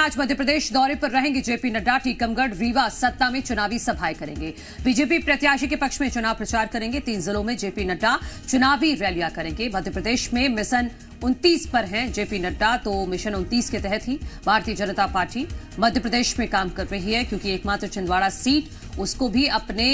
आज मध्य प्रदेश दौरे पर रहेंगे जेपी नड्डा टीकमगढ़ रीवा सत्ता में चुनावी सभाएं करेंगे बीजेपी प्रत्याशी के पक्ष में चुनाव प्रचार करेंगे तीन जिलों में जेपी नड्डा चुनावी रैलियां करेंगे मध्य प्रदेश में मिशन उनतीस पर हैं जेपी नड्डा तो मिशन उनतीस के तहत ही भारतीय जनता पार्टी मध्य प्रदेश में काम कर रही है क्योंकि एकमात्र छिंदवाड़ा सीट उसको भी अपने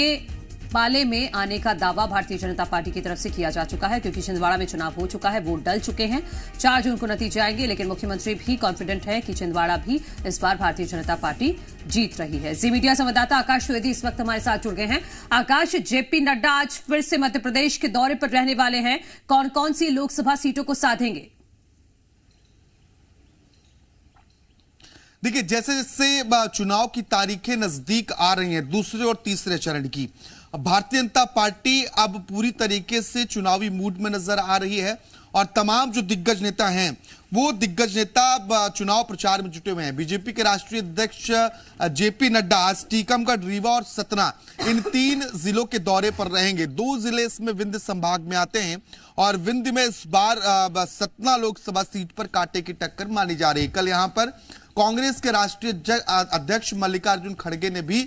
पाले में आने का दावा भारतीय जनता पार्टी की तरफ से किया जा चुका है क्योंकि छिंदवाड़ा में चुनाव हो चुका है वोट डल चुके हैं चार जून को नतीजे आएंगे लेकिन मुख्यमंत्री भी कॉन्फिडेंट है कि छिंदवाड़ा भी इस बार भारतीय जनता पार्टी जीत रही है जी मीडिया संवाददाता आकाश द्विवेदी इस वक्त हमारे साथ जुड़ गए हैं आकाश जेपी नड्डा आज फिर से मध्य प्रदेश के दौरे पर रहने वाले हैं कौन कौन सी लोकसभा सीटों को साधेंगे देखिए जैसे जैसे चुनाव की तारीखें नजदीक आ रही हैं दूसरे और तीसरे चरण की भारतीय जनता पार्टी अब पूरी तरीके से चुनावी मूड में नजर आ रही है और तमाम जो दिग्गज नेता हैं वो दिग्गज नेता चुनाव प्रचार में जुटे हुए हैं बीजेपी के राष्ट्रीय अध्यक्ष जेपी नड्डा आज टीकमगढ़ रीवा और सतना इन तीन जिलों के दौरे पर रहेंगे दो जिले इसमें विंध्य संभाग में आते हैं और विंध्य में इस बार सतना लोकसभा सीट पर कांटे की टक्कर मानी जा रही है कल यहां पर कांग्रेस के राष्ट्रीय अध्यक्ष मल्लिकार्जुन खड़गे ने भी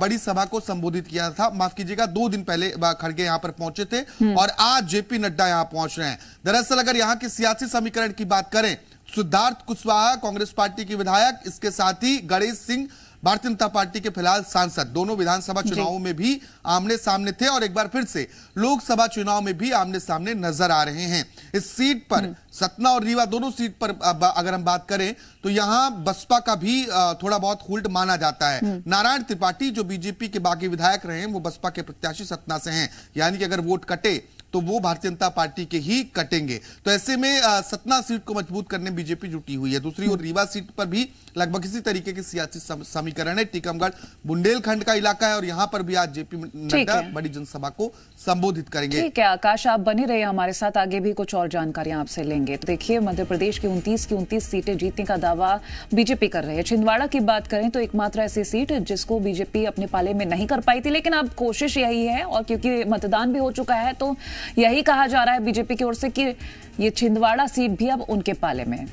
बड़ी सभा को संबोधित किया था माफ कीजिएगा दो दिन पहले खड़गे यहां पर पहुंचे थे हम्म। और आज जेपी नड्डा यहां पहुंच रहे हैं दरअसल अगर यहां के सियासी समीकरण की बात करें सिद्धार्थ कुशवाहा कांग्रेस पार्टी के विधायक इसके साथ ही गणेश सिंह भारतीय जनता पार्टी के फिलहाल सांसद दोनों विधानसभा चुनावों में भी आमने सामने थे और एक बार फिर से लोकसभा चुनाव में भी आमने सामने नजर आ रहे हैं इस सीट पर हम्म। सतना और रीवा दोनों सीट पर अगर हम बात करें तो यहाँ बसपा का भी थोड़ा बहुत होल्ड माना जाता है हम्म। नारायण त्रिपाठी जो बीजेपी के बाकी विधायक रहे हैं वो बसपा के प्रत्याशी सतना से हैं यानी कि अगर वोट कटे तो वो भारतीय जनता पार्टी के ही कटेंगे तो ऐसे में सतना सीट को मजबूत करने बीजेपी जुटी हुई है दूसरी ओर रीवा सीट पर भी लगभग इसी तरीके के सियासी समीकरण है टीकमगढ़ बुंदेलखंड का इलाका है और यहाँ पर भी आज जेपी नड्डा बड़ी जनसभा को संबोधित करेंगे ठीक है आकाश आप बने रहे हमारे साथ आगे भी कुछ और जानकारियां आपसे लेंगे तो देखिए मध्य प्रदेश की उन्तीस की उन्तीस सीटें जीतने का दावा बीजेपी कर रही है छिंदवाड़ा की बात करें तो एकमात्र ऐसी सीट जिसको बीजेपी अपने पाले में नहीं कर पाई थी लेकिन अब कोशिश यही है और क्योंकि मतदान भी हो चुका है तो यही कहा जा रहा है बीजेपी की ओर से कि ये छिंदवाड़ा सीट भी अब उनके पाले में है